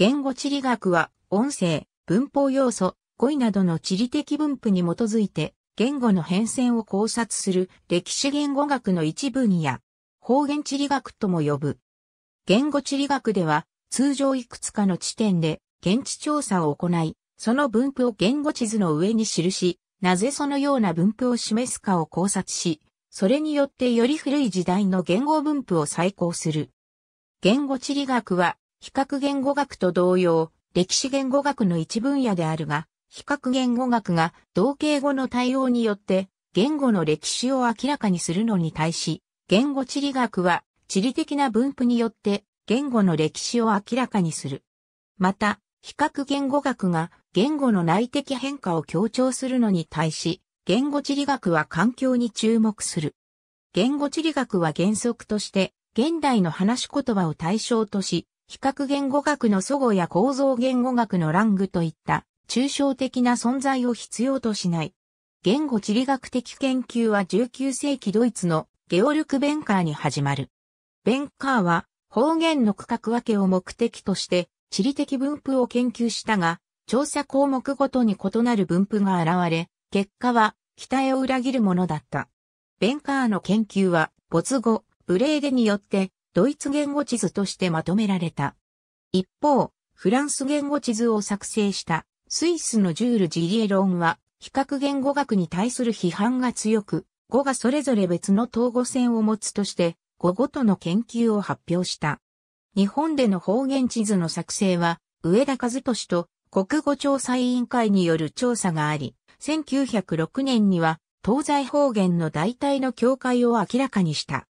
言語地理学は、音声、文法要素、語彙などの地理的分布に基づいて、言語の変遷を考察する歴史言語学の一分野、方言地理学とも呼ぶ。言語地理学では、通常いくつかの地点で現地調査を行い、その分布を言語地図の上に記し、なぜそのような分布を示すかを考察し、それによってより古い時代の言語分布を再考する。言語地理学は比較言語学と同様、歴史言語学の一分野であるが、比較言語学が同型語の対応によって言語の歴史を明らかにするのに対し、言語地理学は地理的な分布によって言語の歴史を明らかにする。また、比較言語学が言語の内的変化を強調するのに対し、言語地理学は環境に注目する。言語地理学は原則として、現代の話し言葉を対象とし、比較言語学の祖語や構造言語学のラングといった抽象的な存在を必要としない。言語地理学的研究は19世紀ドイツのゲオルク・ベンカーに始まる。ベンカーは方言の区画分けを目的として地理的分布を研究したが、調査項目ごとに異なる分布が現れ、結果は期待を裏切るものだった。ベンカーの研究は没後、ブレーデによってドイツ言語地図としてまとめられた。一方、フランス言語地図を作成したスイスのジュール・ジリエロンは、比較言語学に対する批判が強く、語がそれぞれ別の統合線を持つとして、語ごとの研究を発表した。日本での方言地図の作成は、上田和俊と国語調査委員会による調査があり、1906年には東西方言の代替の境界を明らかにした。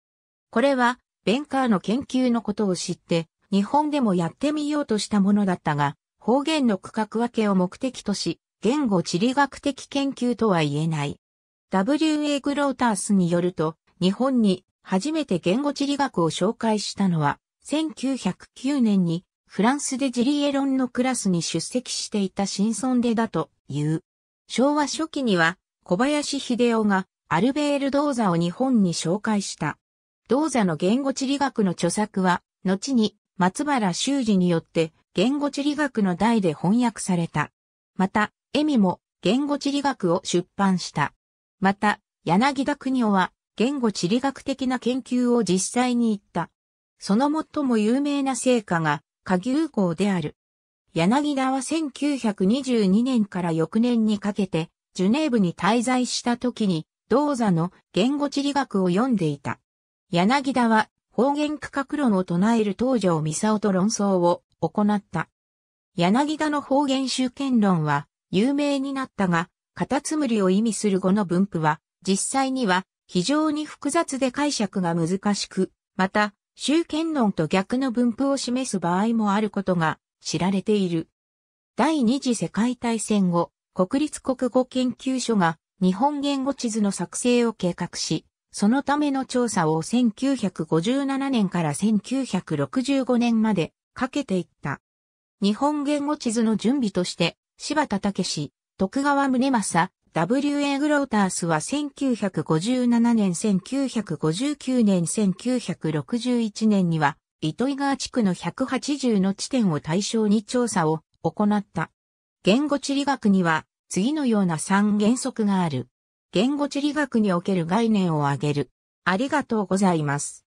これはベンカーの研究のことを知って、日本でもやってみようとしたものだったが、方言の区画分けを目的とし、言語地理学的研究とは言えない。W.A. グロータースによると、日本に初めて言語地理学を紹介したのは、1909年にフランスでジリエロンのクラスに出席していた新村でだという。昭和初期には小林秀夫がアルベール銅座を日本に紹介した。同座の言語地理学の著作は、後に松原修司によって言語地理学の題で翻訳された。また、恵美も言語地理学を出版した。また、柳田国夫は言語地理学的な研究を実際に行った。その最も有名な成果が、下牛校である。柳田は1922年から翌年にかけて、ジュネーブに滞在した時に、銅座の言語地理学を読んでいた。柳田は方言区画論を唱える東条三沢と論争を行った。柳田の方言集権論は有名になったが、カタツムリを意味する語の分布は、実際には非常に複雑で解釈が難しく、また、集権論と逆の分布を示す場合もあることが知られている。第二次世界大戦後、国立国語研究所が日本言語地図の作成を計画し、そのための調査を1957年から1965年までかけていった。日本言語地図の準備として、柴田武史、徳川宗政、W.A. グロータースは1957年、1959年、1961年には、糸井川地区の180の地点を対象に調査を行った。言語地理学には次のような3原則がある。言語地理学における概念を挙げる。ありがとうございます。